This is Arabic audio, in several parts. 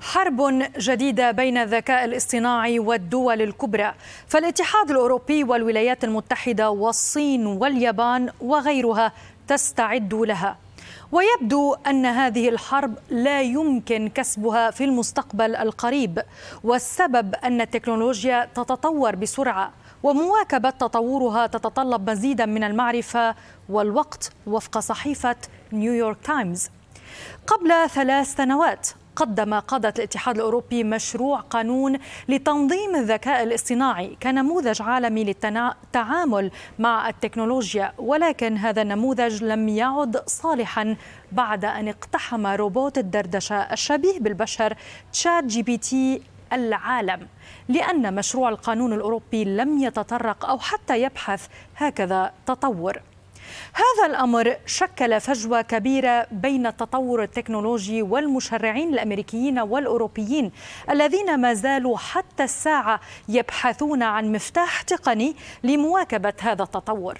حرب جديدة بين الذكاء الاصطناعي والدول الكبرى فالاتحاد الأوروبي والولايات المتحدة والصين واليابان وغيرها تستعد لها ويبدو ان هذه الحرب لا يمكن كسبها في المستقبل القريب والسبب ان التكنولوجيا تتطور بسرعه ومواكبه تطورها تتطلب مزيدا من المعرفه والوقت وفق صحيفه نيويورك تايمز قبل ثلاث سنوات قدم قادة الاتحاد الأوروبي مشروع قانون لتنظيم الذكاء الاصطناعي كنموذج عالمي للتعامل مع التكنولوجيا ولكن هذا النموذج لم يعد صالحا بعد أن اقتحم روبوت الدردشة الشبيه بالبشر تشات جي بي تي العالم لأن مشروع القانون الأوروبي لم يتطرق أو حتى يبحث هكذا تطور هذا الامر شكل فجوه كبيره بين التطور التكنولوجي والمشرعين الامريكيين والاوروبيين الذين ما زالوا حتى الساعه يبحثون عن مفتاح تقني لمواكبه هذا التطور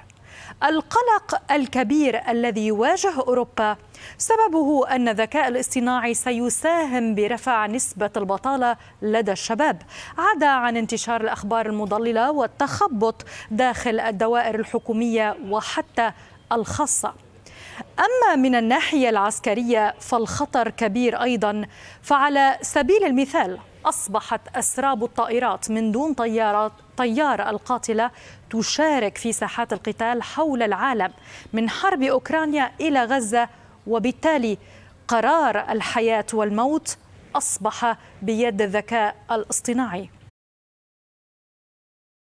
القلق الكبير الذي يواجه اوروبا سببه أن الذكاء الاصطناعي سيساهم برفع نسبة البطالة لدى الشباب عدا عن انتشار الأخبار المضللة والتخبط داخل الدوائر الحكومية وحتى الخاصة أما من الناحية العسكرية فالخطر كبير أيضا فعلى سبيل المثال أصبحت أسراب الطائرات من دون طيارات طيار القاتلة تشارك في ساحات القتال حول العالم من حرب أوكرانيا إلى غزة وبالتالي قرار الحياه والموت اصبح بيد الذكاء الاصطناعي